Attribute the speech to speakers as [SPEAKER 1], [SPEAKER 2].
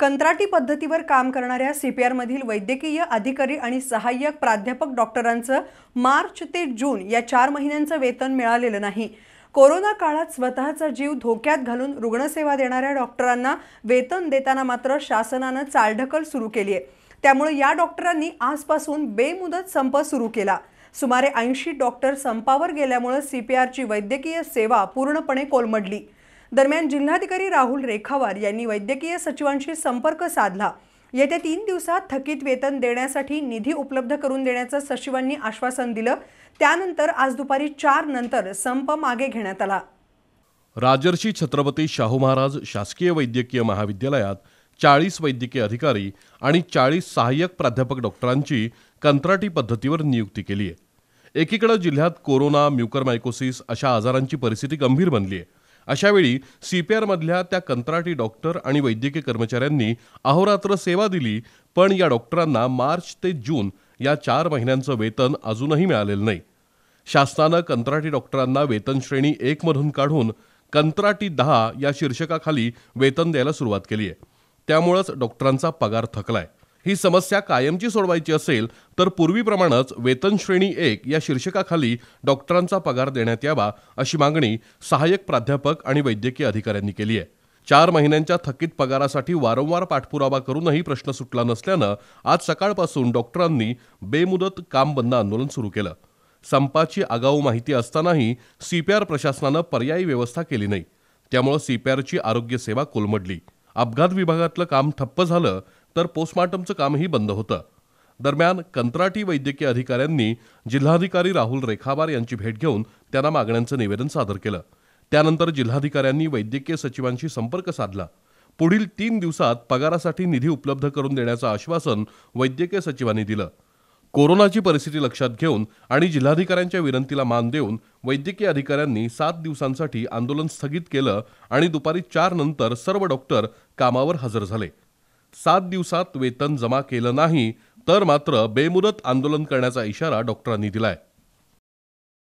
[SPEAKER 1] कंत्राटी पद्धतीवर काम करणाऱ्या सी पी आरमधील वैद्यकीय अधिकारी आणि सहाय्यक प्राध्यापक डॉक्टरांचं मार्च ते जून या चार महिन्यांचं वेतन मिळालेलं नाही कोरोना काळात स्वतःचा जीव धोक्यात घालून रुग्णसेवा देणाऱ्या डॉक्टरांना वेतन देताना मात्र शासनानं चालढकल सुरू केली आहे त्यामुळे या डॉक्टरांनी आजपासून बेमुदत संप सुरू केला सुमारे ऐंशी डॉक्टर संपावर गेल्यामुळे सी पी आरची वैद्यकीय सेवा पूर्णपणे कोलमडली दरम्यान जिल्हाधिकारी राहुल रेखावार यांनी वैद्यकीय सचिवांशी संपर्क साधला येत्या तीन दिवसात थकीत वेतन देण्यासाठी निधी उपलब्ध करून देण्याचं सचिवांनी आश्वासन दिलं त्यानंतर आज दुपारी चार नंतर संप मागे घेण्यात आला
[SPEAKER 2] राजर्षी छत्रपती शाहू महाराज शासकीय वैद्यकीय महाविद्यालयात चाळीस वैद्यकीय अधिकारी आणि चाळीस सहाय्यक प्राध्यापक डॉक्टरांची कंत्राटी पद्धतीवर नियुक्ती केली आहे एकीकडे जिल्ह्यात कोरोना म्युकरमायकोसिस अशा आजारांची परिस्थिती गंभीर बनली आहे अशावेळी सीपीआरमधल्या त्या कंत्राटी डॉक्टर आणि वैद्यकीय कर्मचाऱ्यांनी अहोरात्र सेवा दिली पण या डॉक्टरांना मार्च ते जून या चार महिन्यांचं वेतन अजूनही मिळालेलं नाही शासनानं कंत्राटी डॉक्टरांना वेतनश्रेणी एकमधून काढून कंत्राटी दहा या शीर्षकाखाली वेतन द्यायला सुरुवात केली आहे त्यामुळंच डॉक्टरांचा पगार थकलाय ही समस्या कायमची सोडवायची असेल तर पूर्वीप्रमाणेच वेतन श्रेणी एक या शीर्षकाखाली डॉक्टरांचा पगार देण्यात यावा अशी मागणी सहाय्यक प्राध्यापक आणि वैद्यकीय अधिकाऱ्यांनी केली आहे चार महिन्यांच्या थकीत पगारासाठी वारंवार पाठपुरावा करूनही प्रश्न सुटला नसल्यानं आज सकाळपासून डॉक्टरांनी बेमुदत काम बंद आंदोलन सुरू केलं संपाची आगाऊ माहिती असतानाही सीपीआर प्रशासनानं पर्यायी व्यवस्था केली नाही त्यामुळे सीपीआरची आरोग्य सेवा कोलमडली अपघात विभागातलं काम ठप्प झालं तर पोस्टमार्टमचं कामही बंद होतं दरम्यान कंत्राटी वैद्यकीय अधिकाऱ्यांनी जिल्हाधिकारी राहुल रेखावार यांची भेट घेऊन त्यांना मागण्यांचं निवेदन सादर केलं त्यानंतर जिल्हाधिकाऱ्यांनी वैद्यकीय सचिवांशी संपर्क साधला पुढील तीन दिवसात पगारासाठी निधी उपलब्ध करून देण्याचं आश्वासन वैद्यकीय सचिवांनी दिलं कोरोनाची परिस्थिती लक्षात घेऊन आणि जिल्हाधिकाऱ्यांच्या विनंतीला मान देऊन वैद्यकीय अधिकाऱ्यांनी सात दिवसांसाठी आंदोलन स्थगित केलं आणि दुपारी चार नंतर सर्व डॉक्टर कामावर हजर झाले सात दिवसात वेतन जमा केलं नाही तर मात्र बेमुदत आंदोलन करण्याचा इशारा डॉक्टरांनी दिलाय